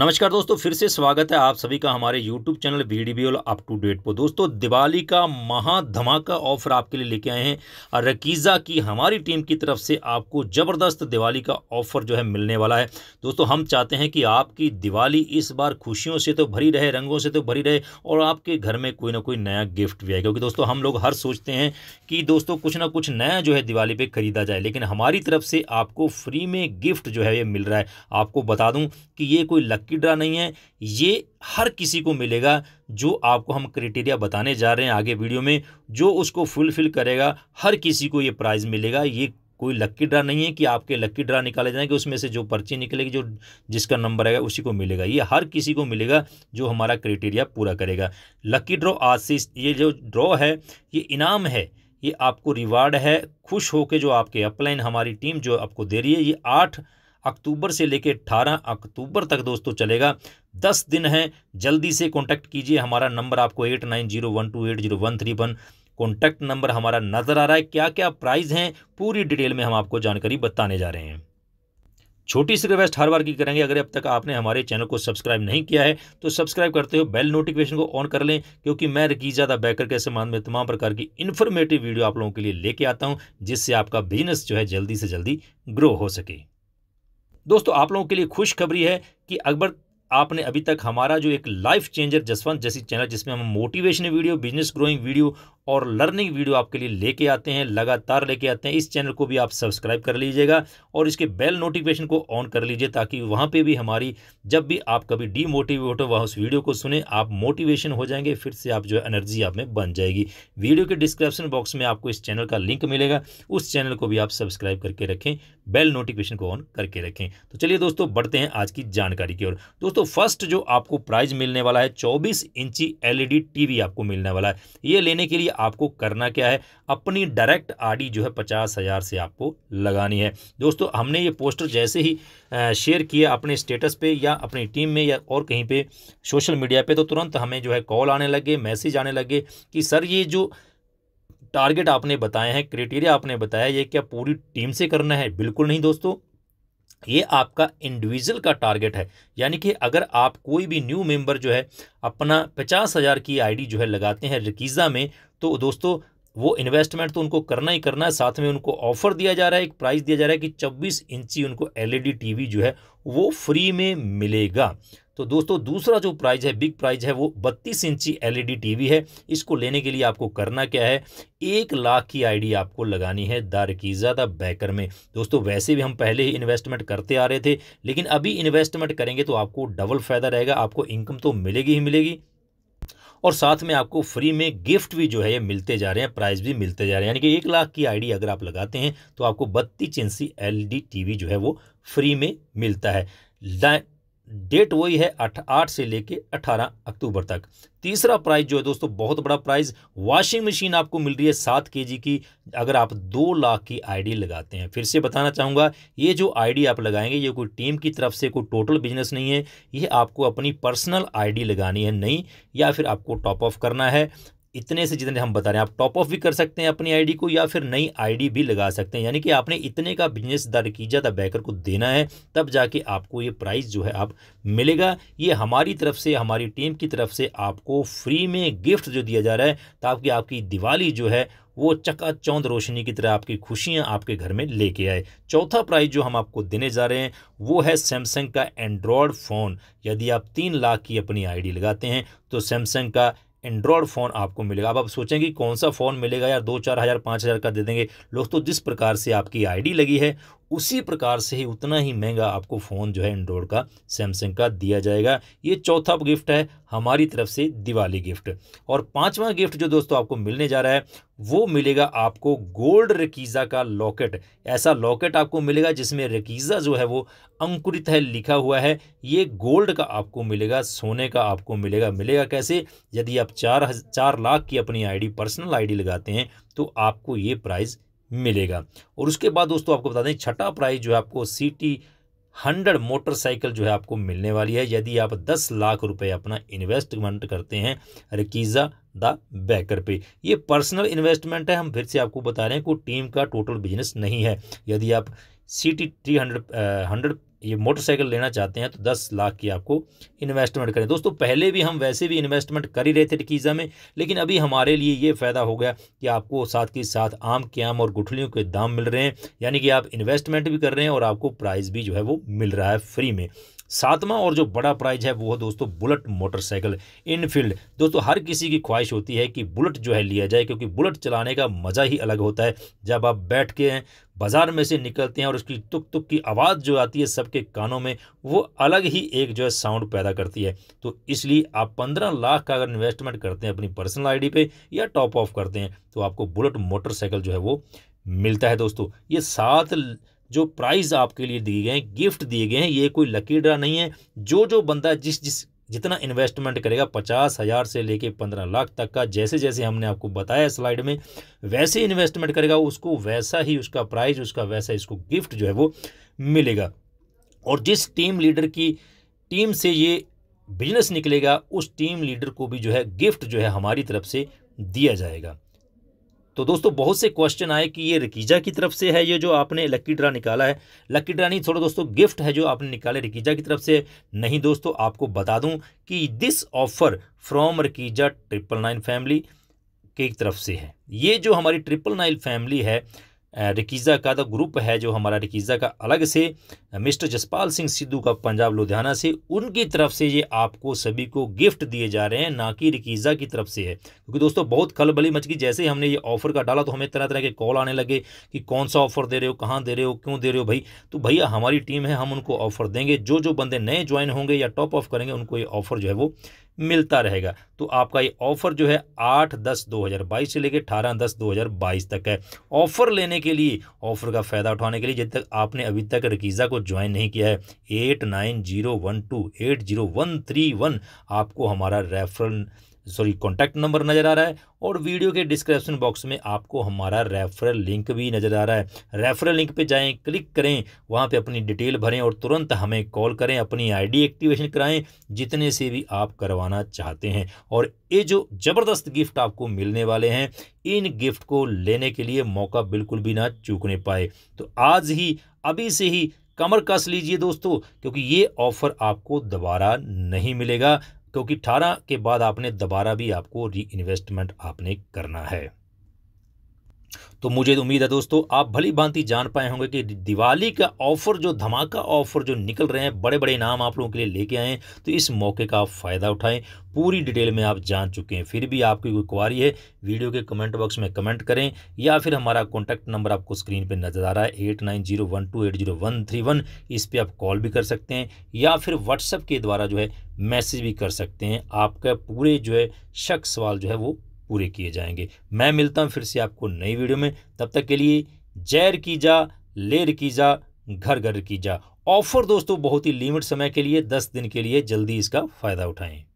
नमस्कार दोस्तों फिर से स्वागत है आप सभी का हमारे YouTube channel VDBL up to date पर दोस्तों दिवाली का महा धमाका ऑफर आपके लिए लेके आए हैं रकीज़ा की हमारी टीम की तरफ से आपको ज़बरदस्त दिवाली का ऑफर जो है मिलने वाला है दोस्तों हम चाहते हैं कि आपकी दिवाली इस बार खुशियों से तो भरी रहे रंगों से तो भरी रहे और आपके घर में कोई ना कोई नया गिफ्ट भी आए क्योंकि दोस्तों हम लोग हर सोचते हैं कि दोस्तों कुछ ना कुछ नया जो है दिवाली पर खरीदा जाए लेकिन हमारी तरफ से आपको फ्री में गिफ्ट जो है ये मिल रहा है आपको बता दूँ कि ये कोई ड्रा नहीं है ये हर किसी को मिलेगा जो आपको हम क्राइटेरिया बताने जा रहे हैं आगे वीडियो में जो उसको फुलफिल करेगा हर किसी को ये प्राइज़ मिलेगा ये कोई लक्की ड्रा नहीं है कि आपके लक्की ड्रा निकाले जाएंगे उसमें से जो पर्ची निकलेगी जो जिसका नंबर आएगा उसी को मिलेगा ये हर किसी को मिलेगा जो हमारा क्राइटेरिया पूरा करेगा लक्की ड्रॉ आज से ये जो ड्रॉ है ये इनाम है ये आपको रिवार्ड है खुश होकर जो आपके अपलाइन हमारी टीम जो आपको दे रही है ये आठ अक्टूबर से लेकर अट्ठारह अक्टूबर तक दोस्तों चलेगा दस दिन है जल्दी से कॉन्टैक्ट कीजिए हमारा नंबर आपको eight nine zero one two eight zero one three one contact number हमारा नज़र आ रहा है क्या क्या प्राइस हैं पूरी डिटेल में हम आपको जानकारी बताने जा रहे हैं छोटी सी रिक्वेस्ट हर बार की करेंगे अगर अब तक आपने हमारे चैनल को सब्सक्राइब नहीं किया है तो सब्सक्राइब करते हो बेल नोटिफिकेशन को ऑन कर लें क्योंकि मैं रिकी ज़्यादा बैकर के संबंध में तमाम प्रकार की इन्फॉर्मेटिव वीडियो आप लोगों के लिए लेके आता हूँ जिससे आपका बिजनेस जो है जल्दी से जल्दी ग्रो हो सके दोस्तों आप लोगों के लिए खुशखबरी है कि अकबर आपने अभी तक हमारा जो एक लाइफ चेंजर जसवंत जैसी चैनल जिसमें हम motivational video business growing video और लर्निंग वीडियो आपके लिए लेके आते हैं लगातार लेके आते हैं इस चैनल को भी आप सब्सक्राइब कर लीजिएगा और इसके बेल नोटिफिकेशन को ऑन कर लीजिए ताकि वहाँ पे भी हमारी जब भी आप कभी डीमोटिवेट हो वहाँ उस वीडियो को सुने आप मोटिवेशन हो जाएंगे फिर से आप जो एनर्जी आप में बन जाएगी वीडियो के डिस्क्रिप्शन बॉक्स में आपको इस चैनल का लिंक मिलेगा उस चैनल को भी आप सब्सक्राइब करके रखें बेल नोटिफिकेशन को ऑन करके रखें तो चलिए दोस्तों बढ़ते हैं आज की जानकारी की ओर दोस्तों फर्स्ट जो आपको प्राइज मिलने वाला है चौबीस इंची एल टीवी e आपको मिलने वाला है ये लेने के लिए आपको करना क्या है अपनी डायरेक्ट आडी जो है पचास हज़ार से आपको लगानी है दोस्तों हमने ये पोस्टर जैसे ही शेयर किया अपने स्टेटस पे या अपनी टीम में या और कहीं पे सोशल मीडिया पे तो तुरंत हमें जो है कॉल आने लगे मैसेज आने लगे कि सर ये जो टारगेट आपने बताए हैं क्राइटेरिया आपने बताया ये क्या पूरी टीम से करना है बिल्कुल नहीं दोस्तों ये आपका इंडिविजुअल का टारगेट है यानी कि अगर आप कोई भी न्यू मेंबर जो है अपना पचास हज़ार की आईडी जो है लगाते हैं रिकीज़ा में तो दोस्तों वो इन्वेस्टमेंट तो उनको करना ही करना है साथ में उनको ऑफर दिया जा रहा है एक प्राइस दिया जा रहा है कि 24 इंची उनको एलईडी टीवी e जो है वो फ्री में मिलेगा तो दोस्तों दूसरा जो प्राइज है बिग प्राइज है वो बत्तीस इंची एलईडी टीवी e है इसको लेने के लिए आपको करना क्या है एक लाख की आईडी आपको लगानी है दारकीज़ा द बैकर में दोस्तों वैसे भी हम पहले ही इन्वेस्टमेंट करते आ रहे थे लेकिन अभी इन्वेस्टमेंट करेंगे तो आपको डबल फ़ायदा रहेगा आपको इनकम तो मिलेगी ही मिलेगी और साथ में आपको फ्री में गिफ्ट भी जो है ये मिलते जा रहे हैं प्राइस भी मिलते जा रहे हैं यानी कि एक लाख की आईडी अगर आप लगाते हैं तो आपको बत्तीस इंची एल टीवी e जो है वो फ्री में मिलता है डेट वही है आठ आठ से लेके अठारह अक्टूबर तक तीसरा प्राइज जो है दोस्तों बहुत बड़ा प्राइज वॉशिंग मशीन आपको मिल रही है सात के की अगर आप दो लाख की आईडी लगाते हैं फिर से बताना चाहूँगा ये जो आईडी आप लगाएंगे ये कोई टीम की तरफ से कोई टोटल बिजनेस नहीं है ये आपको अपनी पर्सनल आईडी लगानी है नहीं या फिर आपको टॉप ऑफ करना है इतने से जितने हम बता रहे हैं आप टॉप ऑफ भी कर सकते हैं अपनी आईडी को या फिर नई आईडी भी लगा सकते हैं यानी कि आपने इतने का बिजनेस दर्ज की द बैकर को देना है तब जाके आपको ये प्राइस जो है आप मिलेगा ये हमारी तरफ से हमारी टीम की तरफ से आपको फ्री में गिफ्ट जो दिया जा रहा है ताकि आपकी दिवाली जो है वो चकाचौंध रोशनी की तरह आपकी खुशियाँ आपके घर में लेके आए चौथा प्राइज़ जो हम आपको देने जा रहे हैं वो है सैमसंग का एंड्रॉयड फ़ोन यदि आप तीन लाख की अपनी आईडी लगाते हैं तो सैमसंग का एंड्रॉयड फ़ोन आपको मिलेगा अब आप सोचें कि कौन सा फ़ोन मिलेगा यार दो चार हज़ार पाँच हज़ार का दे देंगे लोग तो जिस प्रकार से आपकी आईडी लगी है उसी प्रकार से ही उतना ही महंगा आपको फ़ोन जो है एंड्रॉयड का सैमसंग का दिया जाएगा ये चौथा गिफ्ट है हमारी तरफ से दिवाली गिफ्ट और पांचवा गिफ्ट जो दोस्तों आपको मिलने जा रहा है वो मिलेगा आपको गोल्ड रकीज़ा का लॉकेट ऐसा लॉकेट आपको मिलेगा जिसमें रकीज़ा जो है वो अंकुरित है लिखा हुआ है ये गोल्ड का आपको मिलेगा सोने का आपको मिलेगा मिलेगा कैसे यदि आप चार चार लाख की अपनी आईडी पर्सनल आईडी लगाते हैं तो आपको ये प्राइज़ मिलेगा और उसके बाद दोस्तों आपको बता दें छठा प्राइज जो है आपको सी टी हंड्रेड मोटरसाइकिल जो है आपको मिलने वाली है यदि आप दस लाख रुपए अपना इन्वेस्टमेंट करते हैं रकीज़ा द बैकर पे ये पर्सनल इन्वेस्टमेंट है हम फिर से आपको बता रहे हैं कोई टीम का टोटल बिजनेस नहीं है यदि आप C T three hundred hundred ये मोटरसाइकिल लेना चाहते हैं तो दस लाख की आपको इन्वेस्टमेंट करें दोस्तों पहले भी हम वैसे भी इन्वेस्टमेंट कर ही रहे थे टीज़ा में लेकिन अभी हमारे लिए ये फ़ायदा हो गया कि आपको साथ के साथ आम के आम और गुठलियों के दाम मिल रहे हैं यानी कि आप इन्वेस्टमेंट भी कर रहे हैं और आपको प्राइस भी जो है वो मिल रहा है फ्री में सातवां और जो बड़ा प्राइज है वो है दोस्तों बुलेट मोटरसाइकिल इनफील्ड दोस्तों हर किसी की ख्वाहिश होती है कि बुलेट जो है लिया जाए क्योंकि बुलेट चलाने का मज़ा ही अलग होता है जब आप बैठ के हैं बाज़ार में से निकलते हैं और उसकी तुक तुक की आवाज़ जो आती है सबके कानों में वो अलग ही एक जो है साउंड पैदा करती है तो इसलिए आप पंद्रह लाख का अगर इन्वेस्टमेंट करते हैं अपनी पर्सनल आई पे या टॉप ऑफ करते हैं तो आपको बुलेट मोटरसाइकिल जो है वो मिलता है दोस्तों ये सात जो प्राइज़ आपके लिए दिए गए हैं गिफ्ट दिए गए हैं ये कोई लकी ड्रा नहीं है जो जो बंदा जिस जिस जितना इन्वेस्टमेंट करेगा पचास हज़ार से लेके पंद्रह लाख तक का जैसे जैसे हमने आपको बताया स्लाइड में वैसे इन्वेस्टमेंट करेगा उसको वैसा ही उसका प्राइज़ उसका वैसा इसको गिफ्ट जो है वो मिलेगा और जिस टीम लीडर की टीम से ये बिजनेस निकलेगा उस टीम लीडर को भी जो है गिफ्ट जो है हमारी तरफ से दिया जाएगा तो दोस्तों बहुत से क्वेश्चन आए कि ये रिकीजा की तरफ से है ये जो आपने लक्की ड्रा निकाला है लक्की ड्रा नहीं थोड़ा दोस्तों गिफ्ट है जो आपने निकाले रिकीजा की तरफ से नहीं दोस्तों आपको बता दूं कि दिस ऑफर फ्रॉम रिकीजा ट्रिपल नाइन फैमिली की तरफ से है ये जो हमारी ट्रिपल नाइन फैमिली है रिकीज़ा का तो ग्रुप है जो हमारा रिकीज़ा का अलग से मिस्टर जसपाल सिंह सिद्धू का पंजाब लुधियाना से उनकी तरफ से ये आपको सभी को गिफ्ट दिए जा रहे हैं ना कि रिकीज़ा की तरफ से है क्योंकि दोस्तों बहुत खलबली मच गई जैसे ही हमने ये ऑफ़र का डाला तो हमें तरह तरह के कॉल आने लगे कि कौन सा ऑफ़र दे रहे हो कहाँ दे रहे हो क्यों दे रहे हो भाई तो भैया हमारी टीम है हम उनको ऑफ़र देंगे जो जो बंदे नए ज्वाइन होंगे या टॉप ऑफ करेंगे उनको ये ऑफ़र जो है वो मिलता रहेगा तो आपका ये ऑफ़र जो है आठ दस दो हज़ार बाईस से लेकर अठारह दस दो हज़ार बाईस तक है ऑफ़र लेने के लिए ऑफ़र का फ़ायदा उठाने के लिए जब तक आपने अभी तक रकीज़ा को ज्वाइन नहीं किया है eight nine zero one two eight zero one three one आपको हमारा रेफरल सॉरी कॉन्टैक्ट नंबर नज़र आ रहा है और वीडियो के डिस्क्रिप्शन बॉक्स में आपको हमारा रेफरल लिंक भी नज़र आ रहा है रेफरल लिंक पे जाएं क्लिक करें वहाँ पे अपनी डिटेल भरें और तुरंत हमें कॉल करें अपनी आईडी एक्टिवेशन कराएं जितने से भी आप करवाना चाहते हैं और ये जो ज़बरदस्त गिफ्ट आपको मिलने वाले हैं इन गिफ्ट को लेने के लिए मौका बिल्कुल भी ना चूकने पाए तो आज ही अभी से ही कमर कस लीजिए दोस्तों क्योंकि ये ऑफ़र आपको दोबारा नहीं मिलेगा क्योंकि अठारह के बाद आपने दोबारा भी आपको री इन्वेस्टमेंट आपने करना है तो मुझे तो उम्मीद है दोस्तों आप भली भांति जान पाए होंगे कि दिवाली का ऑफर जो धमाका ऑफर जो निकल रहे हैं बड़े बड़े नाम आप लोगों के लिए लेके आए तो इस मौके का आप फ़ायदा उठाएं पूरी डिटेल में आप जान चुके हैं फिर भी आपकी कोई क्वारी है वीडियो के कमेंट बॉक्स में कमेंट करें या फिर हमारा कॉन्टैक्ट नंबर आपको स्क्रीन पर नजर आ रहा है eight nine zero one two eight zero one three one इस पर आप कॉल भी कर सकते हैं या फिर व्हाट्सअप के द्वारा जो है मैसेज भी कर सकते हैं आपका पूरे जो है शक सवाल जो है वो पूरे किए जाएंगे मैं मिलता हूँ फिर से आपको नई वीडियो में तब तक के लिए जैर की जा लेर की जा घर घर की जा ऑफर दोस्तों बहुत ही लिमिट समय के लिए दस दिन के लिए जल्दी इसका फ़ायदा उठाएं